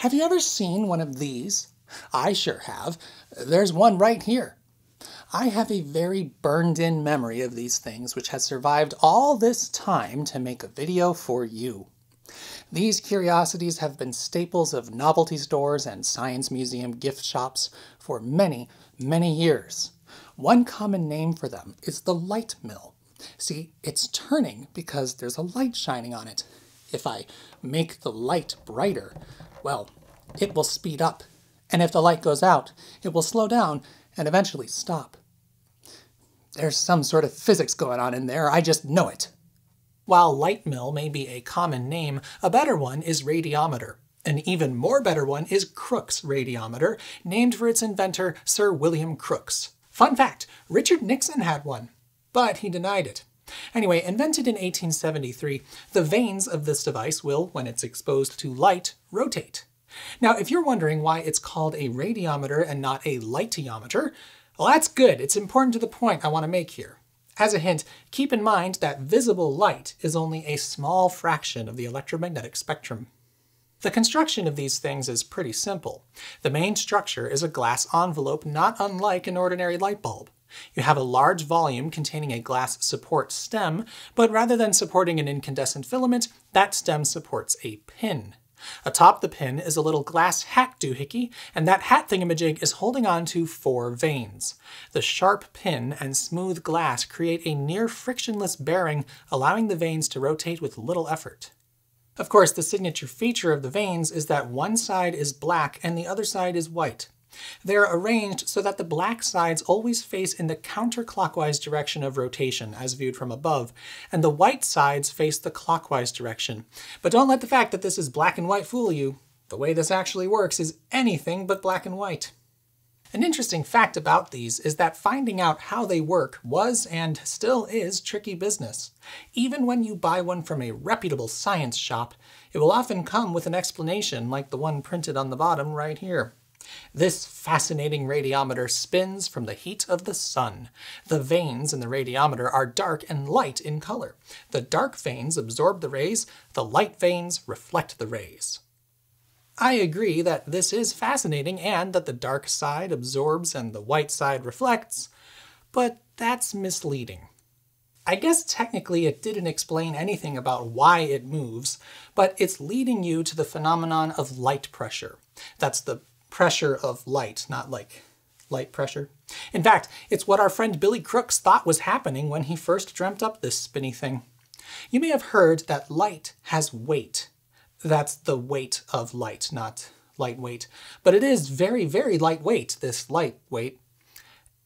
Have you ever seen one of these? I sure have. There's one right here. I have a very burned-in memory of these things which has survived all this time to make a video for you. These curiosities have been staples of novelty stores and science museum gift shops for many, many years. One common name for them is the light mill. See, it's turning because there's a light shining on it. If I make the light brighter, well, it will speed up, and if the light goes out, it will slow down and eventually stop. There's some sort of physics going on in there, I just know it. While light mill may be a common name, a better one is radiometer. An even more better one is Crookes radiometer, named for its inventor, Sir William Crookes. Fun fact, Richard Nixon had one, but he denied it. Anyway, invented in 1873, the vanes of this device will, when it's exposed to light, rotate. Now, if you're wondering why it's called a radiometer and not a lightiometer, well, that's good. It's important to the point I want to make here. As a hint, keep in mind that visible light is only a small fraction of the electromagnetic spectrum. The construction of these things is pretty simple. The main structure is a glass envelope not unlike an ordinary light bulb. You have a large volume containing a glass support stem, but rather than supporting an incandescent filament, that stem supports a pin. Atop the pin is a little glass hat doohickey, and that hat thingamajig is holding on to four vanes. The sharp pin and smooth glass create a near frictionless bearing, allowing the vanes to rotate with little effort. Of course, the signature feature of the vanes is that one side is black and the other side is white. They're arranged so that the black sides always face in the counterclockwise direction of rotation, as viewed from above, and the white sides face the clockwise direction. But don't let the fact that this is black and white fool you. The way this actually works is anything but black and white. An interesting fact about these is that finding out how they work was and still is tricky business. Even when you buy one from a reputable science shop, it will often come with an explanation like the one printed on the bottom right here. This fascinating radiometer spins from the heat of the sun. The veins in the radiometer are dark and light in color. The dark veins absorb the rays, the light veins reflect the rays. I agree that this is fascinating and that the dark side absorbs and the white side reflects, but that's misleading. I guess technically it didn't explain anything about why it moves, but it's leading you to the phenomenon of light pressure. That's the pressure of light, not like light pressure. In fact, it's what our friend Billy Crooks thought was happening when he first dreamt up this spinny thing. You may have heard that light has weight. That's the weight of light, not lightweight. But it is very, very lightweight, this lightweight.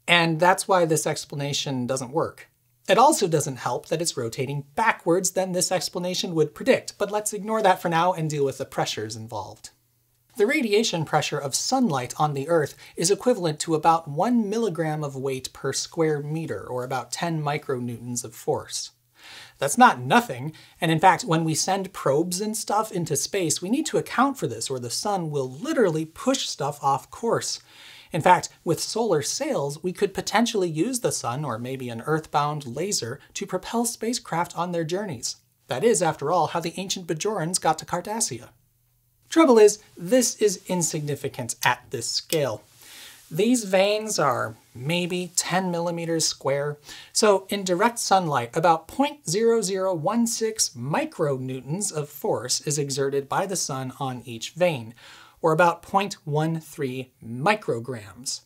And that's why this explanation doesn't work. It also doesn't help that it's rotating backwards than this explanation would predict, but let's ignore that for now and deal with the pressures involved. The radiation pressure of sunlight on the Earth is equivalent to about 1 milligram of weight per square meter, or about 10 micronewtons of force. That's not nothing, and in fact, when we send probes and stuff into space, we need to account for this, or the sun will literally push stuff off course. In fact, with solar sails, we could potentially use the sun, or maybe an earthbound laser, to propel spacecraft on their journeys. That is, after all, how the ancient Bajorans got to Cardassia. Trouble is, this is insignificant at this scale. These veins are maybe 10 millimeters square, so in direct sunlight, about 0.0016 micronewtons of force is exerted by the sun on each vein, or about 0.13 micrograms.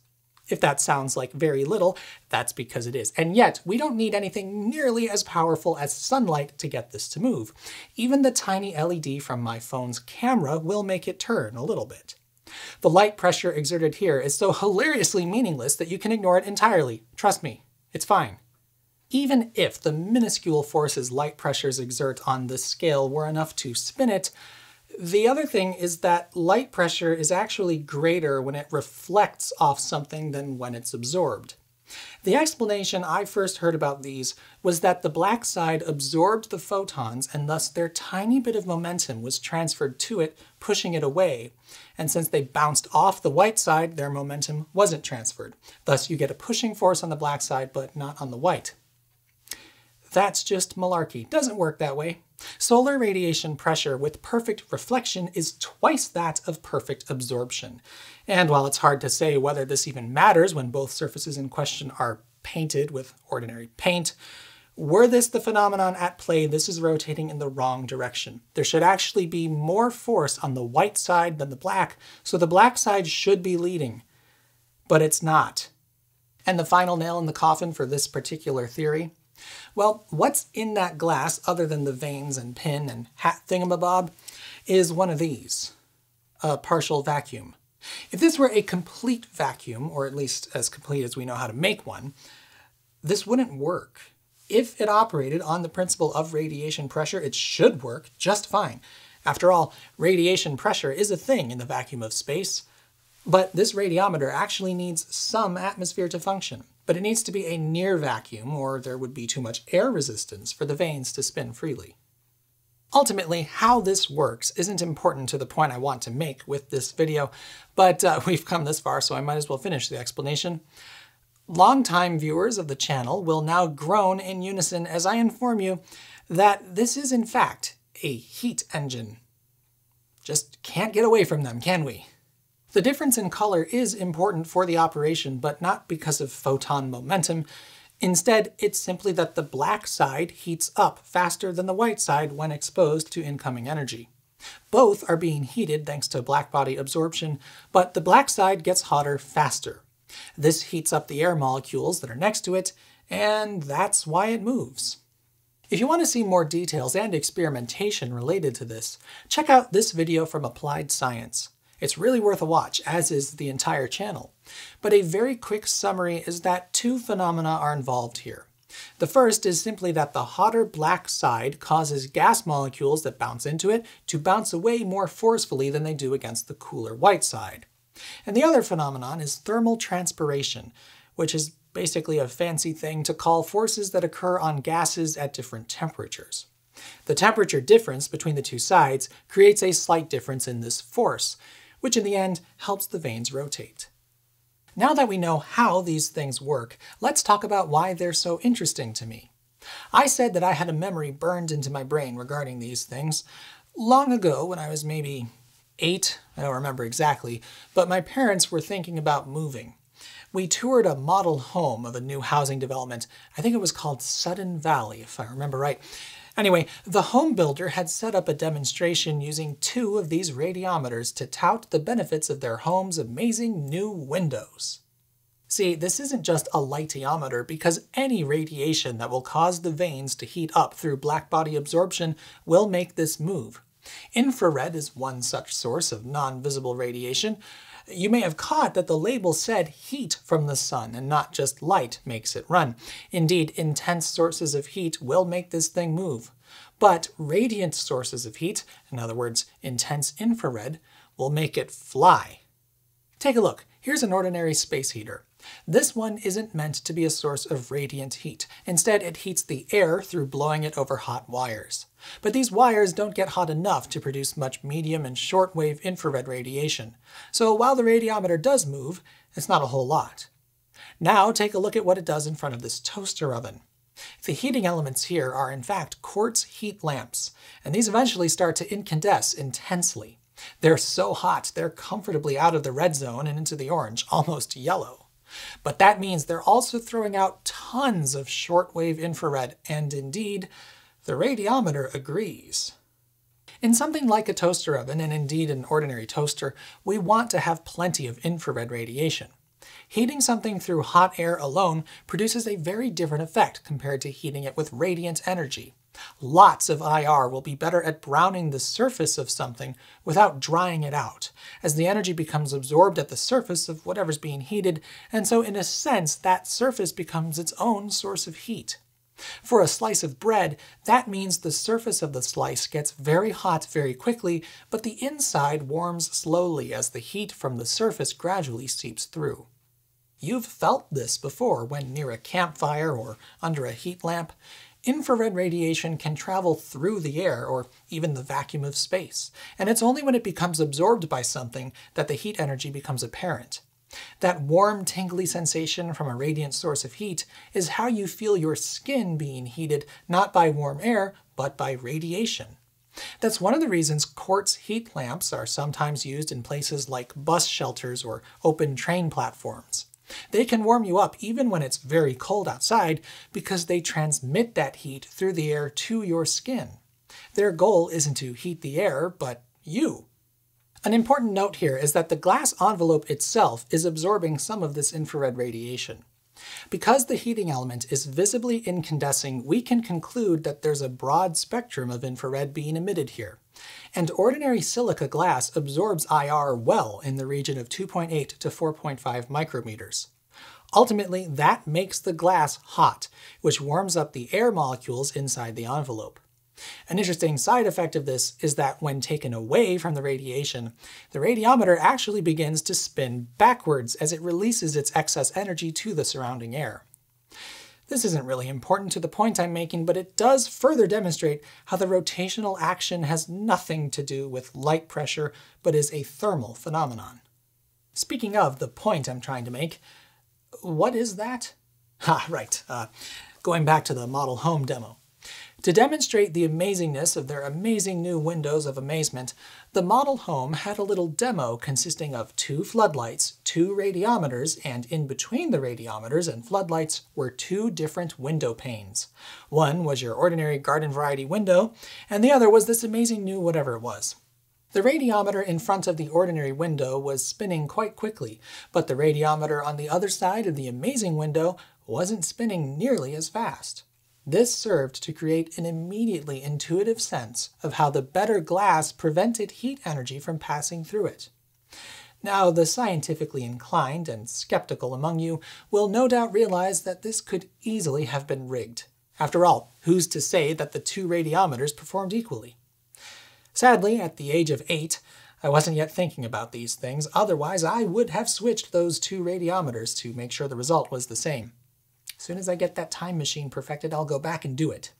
If that sounds like very little, that's because it is. And yet, we don't need anything nearly as powerful as sunlight to get this to move. Even the tiny LED from my phone's camera will make it turn a little bit. The light pressure exerted here is so hilariously meaningless that you can ignore it entirely. Trust me, it's fine. Even if the minuscule forces light pressures exert on this scale were enough to spin it, the other thing is that light pressure is actually greater when it reflects off something than when it's absorbed. The explanation I first heard about these was that the black side absorbed the photons and thus their tiny bit of momentum was transferred to it, pushing it away. And since they bounced off the white side, their momentum wasn't transferred. Thus you get a pushing force on the black side, but not on the white. That's just malarkey. Doesn't work that way. Solar radiation pressure with perfect reflection is twice that of perfect absorption. And while it's hard to say whether this even matters when both surfaces in question are painted with ordinary paint, were this the phenomenon at play, this is rotating in the wrong direction. There should actually be more force on the white side than the black, so the black side should be leading. But it's not. And the final nail in the coffin for this particular theory well, what's in that glass, other than the veins and pin and hat thingamabob, is one of these, a partial vacuum. If this were a complete vacuum, or at least as complete as we know how to make one, this wouldn't work. If it operated on the principle of radiation pressure, it should work just fine. After all, radiation pressure is a thing in the vacuum of space, but this radiometer actually needs some atmosphere to function but it needs to be a near vacuum or there would be too much air resistance for the vanes to spin freely. Ultimately, how this works isn't important to the point I want to make with this video, but uh, we've come this far so I might as well finish the explanation. Longtime viewers of the channel will now groan in unison as I inform you that this is in fact a heat engine. Just can't get away from them, can we? The difference in color is important for the operation, but not because of photon momentum. Instead, it's simply that the black side heats up faster than the white side when exposed to incoming energy. Both are being heated thanks to blackbody absorption, but the black side gets hotter faster. This heats up the air molecules that are next to it, and that's why it moves. If you want to see more details and experimentation related to this, check out this video from Applied Science. It's really worth a watch, as is the entire channel. But a very quick summary is that two phenomena are involved here. The first is simply that the hotter black side causes gas molecules that bounce into it to bounce away more forcefully than they do against the cooler white side. And the other phenomenon is thermal transpiration, which is basically a fancy thing to call forces that occur on gases at different temperatures. The temperature difference between the two sides creates a slight difference in this force, which in the end helps the veins rotate. Now that we know how these things work, let's talk about why they're so interesting to me. I said that I had a memory burned into my brain regarding these things. Long ago, when I was maybe eight, I don't remember exactly, but my parents were thinking about moving. We toured a model home of a new housing development. I think it was called Sudden Valley, if I remember right. Anyway, the home builder had set up a demonstration using two of these radiometers to tout the benefits of their home's amazing new windows. See, this isn't just a lightiometer because any radiation that will cause the veins to heat up through blackbody absorption will make this move. Infrared is one such source of non-visible radiation, you may have caught that the label said heat from the sun and not just light makes it run. Indeed, intense sources of heat will make this thing move. But radiant sources of heat, in other words, intense infrared, will make it fly. Take a look. Here's an ordinary space heater. This one isn't meant to be a source of radiant heat. Instead, it heats the air through blowing it over hot wires. But these wires don't get hot enough to produce much medium and shortwave infrared radiation. So while the radiometer does move, it's not a whole lot. Now take a look at what it does in front of this toaster oven. The heating elements here are in fact quartz heat lamps, and these eventually start to incandesce intensely. They're so hot, they're comfortably out of the red zone and into the orange, almost yellow. But that means they're also throwing out tons of shortwave infrared, and indeed, the radiometer agrees. In something like a toaster oven, and indeed an ordinary toaster, we want to have plenty of infrared radiation. Heating something through hot air alone produces a very different effect compared to heating it with radiant energy. Lots of IR will be better at browning the surface of something without drying it out, as the energy becomes absorbed at the surface of whatever's being heated, and so in a sense that surface becomes its own source of heat. For a slice of bread, that means the surface of the slice gets very hot very quickly, but the inside warms slowly as the heat from the surface gradually seeps through. You've felt this before when near a campfire or under a heat lamp. Infrared radiation can travel through the air or even the vacuum of space, and it's only when it becomes absorbed by something that the heat energy becomes apparent. That warm, tingly sensation from a radiant source of heat is how you feel your skin being heated not by warm air, but by radiation. That's one of the reasons quartz heat lamps are sometimes used in places like bus shelters or open train platforms. They can warm you up even when it's very cold outside because they transmit that heat through the air to your skin. Their goal isn't to heat the air, but you. An important note here is that the glass envelope itself is absorbing some of this infrared radiation. Because the heating element is visibly incandescing, we can conclude that there's a broad spectrum of infrared being emitted here. And ordinary silica glass absorbs IR well in the region of 2.8 to 4.5 micrometers. Ultimately, that makes the glass hot, which warms up the air molecules inside the envelope. An interesting side effect of this is that when taken away from the radiation, the radiometer actually begins to spin backwards as it releases its excess energy to the surrounding air. This isn't really important to the point I'm making, but it does further demonstrate how the rotational action has nothing to do with light pressure, but is a thermal phenomenon. Speaking of the point I'm trying to make, what is that? Ha, right, uh, going back to the model home demo. To demonstrate the amazingness of their amazing new windows of amazement, the model home had a little demo consisting of two floodlights, two radiometers, and in between the radiometers and floodlights were two different window panes. One was your ordinary garden variety window, and the other was this amazing new whatever it was. The radiometer in front of the ordinary window was spinning quite quickly, but the radiometer on the other side of the amazing window wasn't spinning nearly as fast. This served to create an immediately intuitive sense of how the better glass prevented heat energy from passing through it. Now, the scientifically inclined and skeptical among you will no doubt realize that this could easily have been rigged. After all, who's to say that the two radiometers performed equally? Sadly, at the age of eight, I wasn't yet thinking about these things, otherwise I would have switched those two radiometers to make sure the result was the same soon as I get that time machine perfected, I'll go back and do it.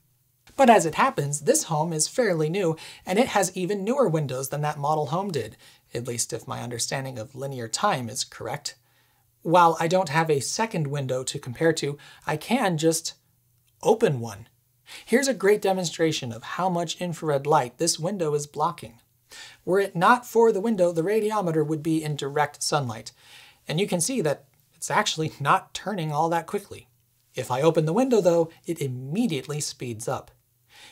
But as it happens, this home is fairly new, and it has even newer windows than that model home did, at least if my understanding of linear time is correct. While I don't have a second window to compare to, I can just open one. Here's a great demonstration of how much infrared light this window is blocking. Were it not for the window, the radiometer would be in direct sunlight. And you can see that it's actually not turning all that quickly. If I open the window, though, it immediately speeds up.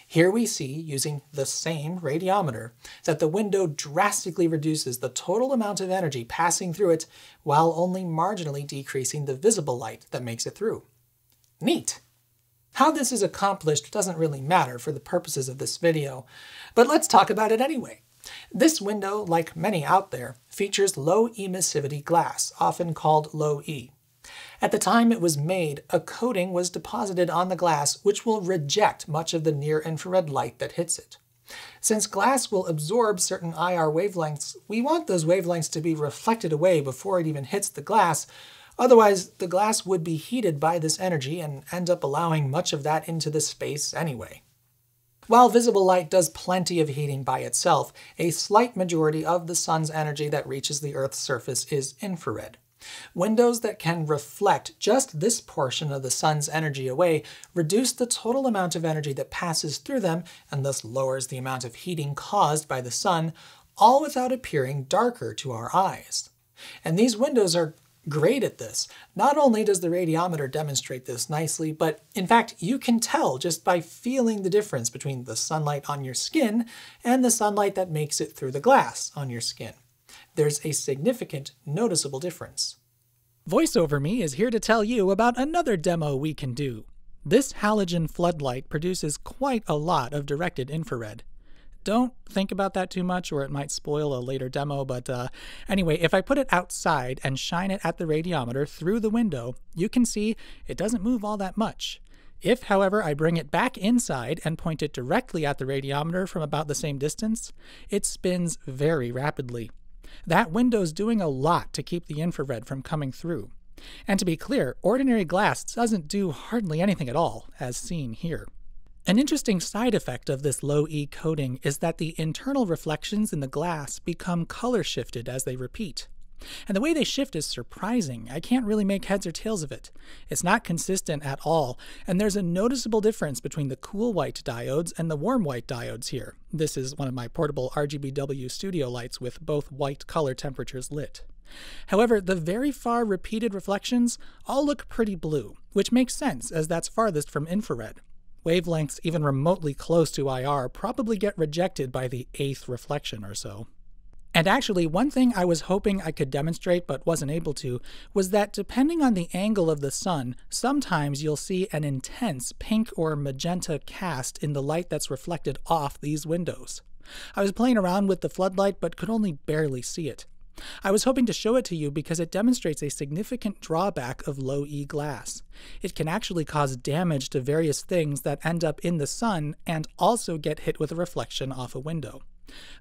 Here we see, using the same radiometer, that the window drastically reduces the total amount of energy passing through it while only marginally decreasing the visible light that makes it through. Neat! How this is accomplished doesn't really matter for the purposes of this video, but let's talk about it anyway. This window, like many out there, features low emissivity glass, often called low E. At the time it was made, a coating was deposited on the glass which will reject much of the near-infrared light that hits it. Since glass will absorb certain IR wavelengths, we want those wavelengths to be reflected away before it even hits the glass, otherwise the glass would be heated by this energy and end up allowing much of that into the space anyway. While visible light does plenty of heating by itself, a slight majority of the sun's energy that reaches the Earth's surface is infrared. Windows that can reflect just this portion of the sun's energy away reduce the total amount of energy that passes through them and thus lowers the amount of heating caused by the sun, all without appearing darker to our eyes. And these windows are great at this. Not only does the radiometer demonstrate this nicely, but in fact, you can tell just by feeling the difference between the sunlight on your skin and the sunlight that makes it through the glass on your skin there's a significant, noticeable difference. VoiceOver Me is here to tell you about another demo we can do. This halogen floodlight produces quite a lot of directed infrared. Don't think about that too much or it might spoil a later demo, but uh, anyway, if I put it outside and shine it at the radiometer through the window, you can see it doesn't move all that much. If, however, I bring it back inside and point it directly at the radiometer from about the same distance, it spins very rapidly. That window's doing a lot to keep the infrared from coming through. And to be clear, ordinary glass doesn't do hardly anything at all, as seen here. An interesting side effect of this low E coating is that the internal reflections in the glass become color shifted as they repeat. And the way they shift is surprising. I can't really make heads or tails of it. It's not consistent at all, and there's a noticeable difference between the cool white diodes and the warm white diodes here. This is one of my portable RGBW studio lights with both white color temperatures lit. However, the very far repeated reflections all look pretty blue, which makes sense as that's farthest from infrared. Wavelengths even remotely close to IR probably get rejected by the eighth reflection or so. And actually, one thing I was hoping I could demonstrate but wasn't able to was that depending on the angle of the sun, sometimes you'll see an intense pink or magenta cast in the light that's reflected off these windows. I was playing around with the floodlight but could only barely see it. I was hoping to show it to you because it demonstrates a significant drawback of low E glass. It can actually cause damage to various things that end up in the sun and also get hit with a reflection off a window.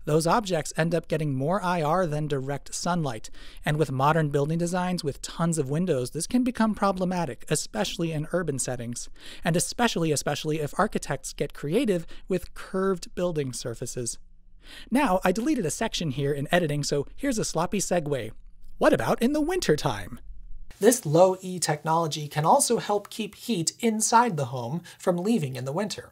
Those objects end up getting more IR than direct sunlight, and with modern building designs with tons of windows, this can become problematic, especially in urban settings, and especially especially if architects get creative with curved building surfaces. Now, I deleted a section here in editing, so here's a sloppy segue. What about in the winter time? This low E technology can also help keep heat inside the home from leaving in the winter.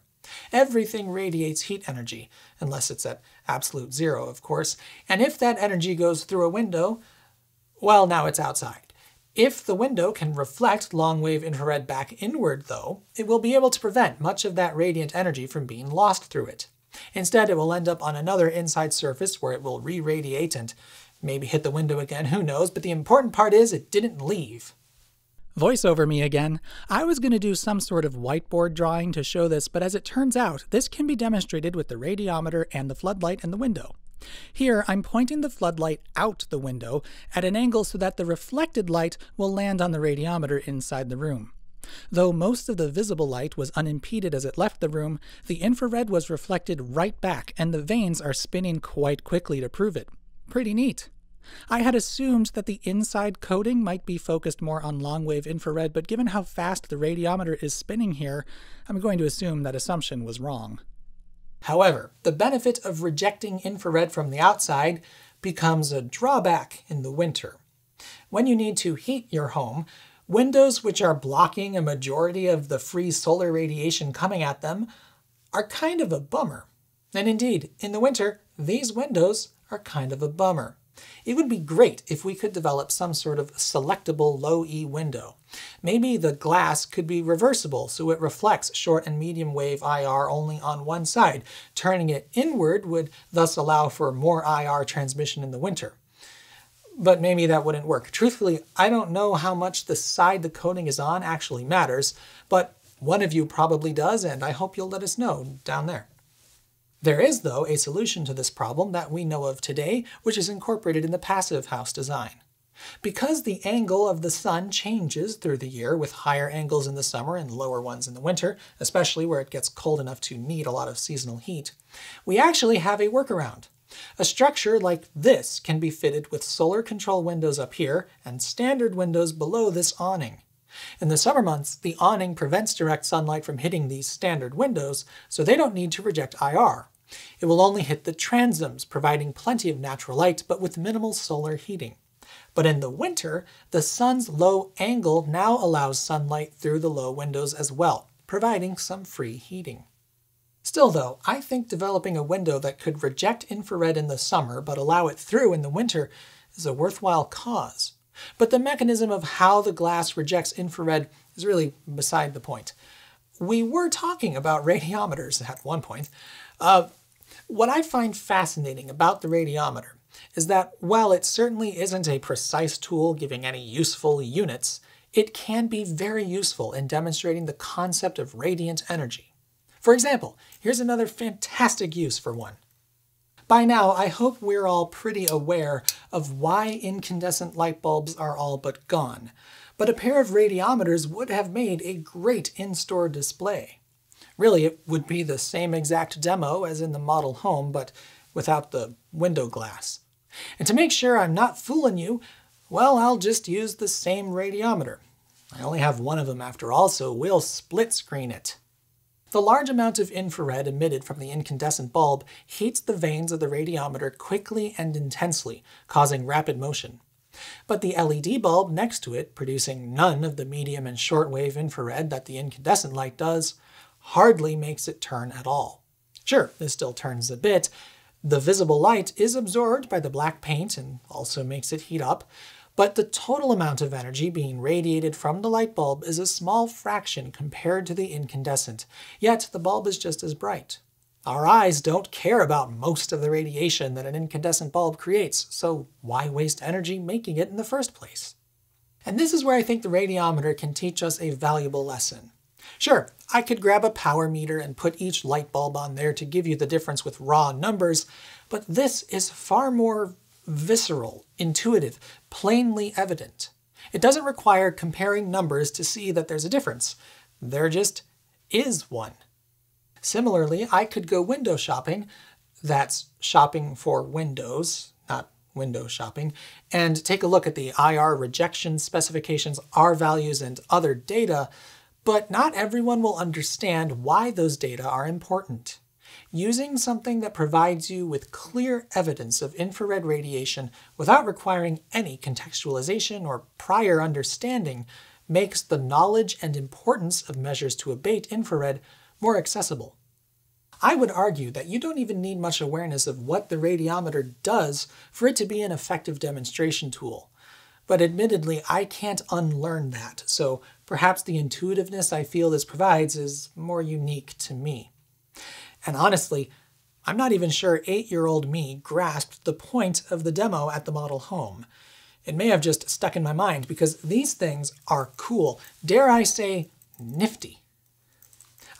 Everything radiates heat energy, unless it's at absolute zero, of course. And if that energy goes through a window, well, now it's outside. If the window can reflect long wave infrared back inward, though, it will be able to prevent much of that radiant energy from being lost through it. Instead, it will end up on another inside surface where it will re-radiate and maybe hit the window again, who knows, but the important part is it didn't leave. Voice over me again. I was going to do some sort of whiteboard drawing to show this, but as it turns out, this can be demonstrated with the radiometer and the floodlight in the window. Here, I'm pointing the floodlight out the window at an angle so that the reflected light will land on the radiometer inside the room. Though most of the visible light was unimpeded as it left the room, the infrared was reflected right back, and the vanes are spinning quite quickly to prove it. Pretty neat. I had assumed that the inside coating might be focused more on long-wave infrared, but given how fast the radiometer is spinning here, I'm going to assume that assumption was wrong. However, the benefit of rejecting infrared from the outside becomes a drawback in the winter. When you need to heat your home, windows which are blocking a majority of the free solar radiation coming at them are kind of a bummer. And indeed, in the winter, these windows are kind of a bummer. It would be great if we could develop some sort of selectable low E window. Maybe the glass could be reversible so it reflects short and medium wave IR only on one side. Turning it inward would thus allow for more IR transmission in the winter. But maybe that wouldn't work. Truthfully, I don't know how much the side the coating is on actually matters, but one of you probably does, and I hope you'll let us know down there. There is, though, a solution to this problem that we know of today, which is incorporated in the passive house design. Because the angle of the sun changes through the year, with higher angles in the summer and lower ones in the winter, especially where it gets cold enough to need a lot of seasonal heat, we actually have a workaround. A structure like this can be fitted with solar control windows up here and standard windows below this awning. In the summer months, the awning prevents direct sunlight from hitting these standard windows, so they don't need to reject IR. It will only hit the transoms, providing plenty of natural light, but with minimal solar heating. But in the winter, the sun's low angle now allows sunlight through the low windows as well, providing some free heating. Still though, I think developing a window that could reject infrared in the summer but allow it through in the winter is a worthwhile cause. But the mechanism of how the glass rejects infrared is really beside the point. We were talking about radiometers at one point. Uh, what I find fascinating about the radiometer is that while it certainly isn't a precise tool giving any useful units, it can be very useful in demonstrating the concept of radiant energy. For example, here's another fantastic use for one. By now, I hope we're all pretty aware of why incandescent light bulbs are all but gone, but a pair of radiometers would have made a great in-store display. Really, it would be the same exact demo as in the model home, but without the window glass. And to make sure I'm not fooling you, well, I'll just use the same radiometer. I only have one of them after all, so we'll split screen it. The large amount of infrared emitted from the incandescent bulb heats the veins of the radiometer quickly and intensely, causing rapid motion. But the LED bulb next to it, producing none of the medium and shortwave infrared that the incandescent light does, hardly makes it turn at all. Sure, this still turns a bit. The visible light is absorbed by the black paint and also makes it heat up, but the total amount of energy being radiated from the light bulb is a small fraction compared to the incandescent, yet the bulb is just as bright. Our eyes don't care about most of the radiation that an incandescent bulb creates, so why waste energy making it in the first place? And this is where I think the radiometer can teach us a valuable lesson. Sure, I could grab a power meter and put each light bulb on there to give you the difference with raw numbers, but this is far more visceral, intuitive, plainly evident. It doesn't require comparing numbers to see that there's a difference. There just is one. Similarly, I could go window shopping, that's shopping for windows, not window shopping, and take a look at the IR rejection specifications, R values, and other data but not everyone will understand why those data are important. Using something that provides you with clear evidence of infrared radiation without requiring any contextualization or prior understanding makes the knowledge and importance of measures to abate infrared more accessible. I would argue that you don't even need much awareness of what the radiometer does for it to be an effective demonstration tool. But admittedly, I can't unlearn that, so perhaps the intuitiveness I feel this provides is more unique to me. And honestly, I'm not even sure eight-year-old me grasped the point of the demo at the model home. It may have just stuck in my mind because these things are cool, dare I say nifty.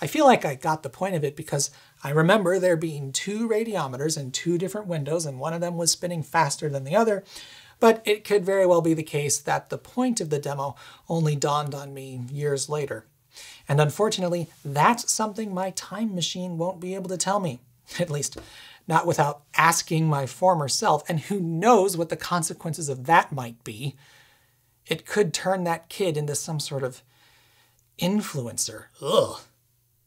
I feel like I got the point of it because I remember there being two radiometers in two different windows and one of them was spinning faster than the other, but it could very well be the case that the point of the demo only dawned on me years later. And unfortunately, that's something my time machine won't be able to tell me. At least, not without asking my former self, and who knows what the consequences of that might be. It could turn that kid into some sort of influencer. Ugh.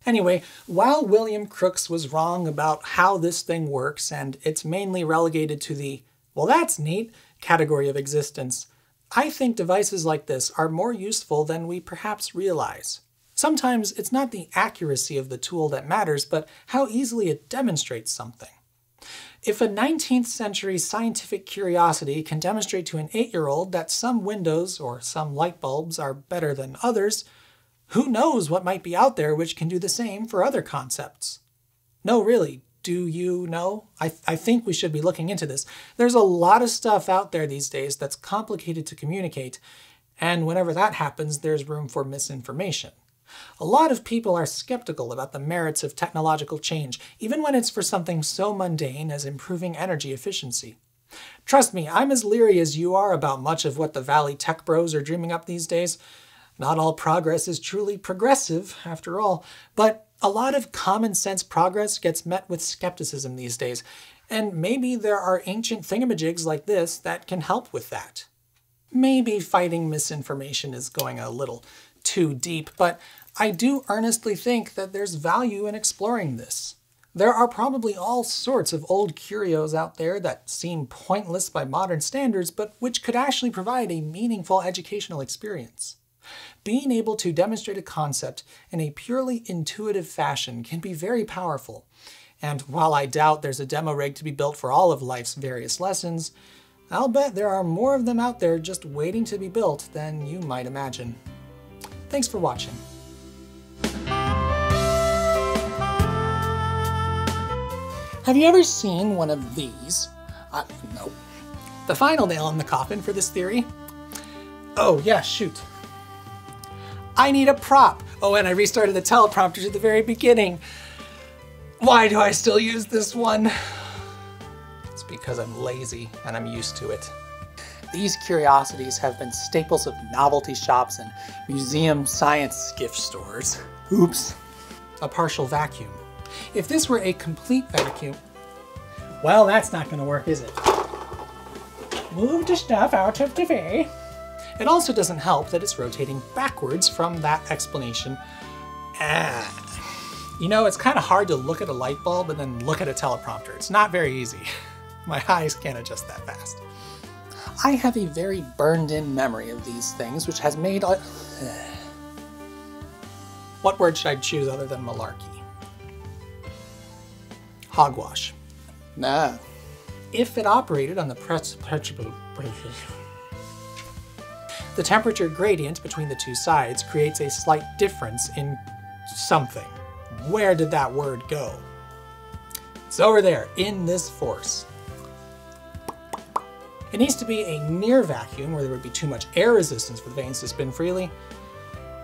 Anyway, while William Crooks was wrong about how this thing works, and it's mainly relegated to the, well, that's neat, category of existence, I think devices like this are more useful than we perhaps realize. Sometimes it's not the accuracy of the tool that matters, but how easily it demonstrates something. If a 19th century scientific curiosity can demonstrate to an 8-year-old that some windows or some light bulbs are better than others, who knows what might be out there which can do the same for other concepts? No, really, do you know? I, th I think we should be looking into this. There's a lot of stuff out there these days that's complicated to communicate, and whenever that happens, there's room for misinformation. A lot of people are skeptical about the merits of technological change, even when it's for something so mundane as improving energy efficiency. Trust me, I'm as leery as you are about much of what the Valley tech bros are dreaming up these days. Not all progress is truly progressive, after all, but a lot of common sense progress gets met with skepticism these days, and maybe there are ancient thingamajigs like this that can help with that. Maybe fighting misinformation is going a little too deep, but I do earnestly think that there's value in exploring this. There are probably all sorts of old curios out there that seem pointless by modern standards, but which could actually provide a meaningful educational experience being able to demonstrate a concept in a purely intuitive fashion can be very powerful. And while I doubt there's a demo rig to be built for all of life's various lessons, I'll bet there are more of them out there just waiting to be built than you might imagine. Thanks for watching. Have you ever seen one of these? Uh, no. The final nail in the coffin for this theory? Oh yeah, shoot. I need a prop. Oh, and I restarted the teleprompter at the very beginning. Why do I still use this one? It's because I'm lazy and I'm used to it. These curiosities have been staples of novelty shops and museum science gift stores. Oops. A partial vacuum. If this were a complete vacuum, well, that's not gonna work, is it? Move the stuff out of the way. It also doesn't help that it's rotating backwards from that explanation. Ah. You know, it's kind of hard to look at a light bulb and then look at a teleprompter. It's not very easy. My eyes can't adjust that fast. I have a very burned-in memory of these things, which has made... what word should I choose other than malarkey? Hogwash. Nah. If it operated on the principle... The temperature gradient between the two sides creates a slight difference in something. Where did that word go? It's over there, in this force. It needs to be a near vacuum where there would be too much air resistance for the vanes to spin freely,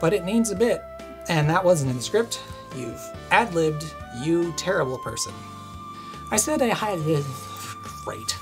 but it needs a bit, and that wasn't in the script. You've ad-libbed, you terrible person. I said I had... great.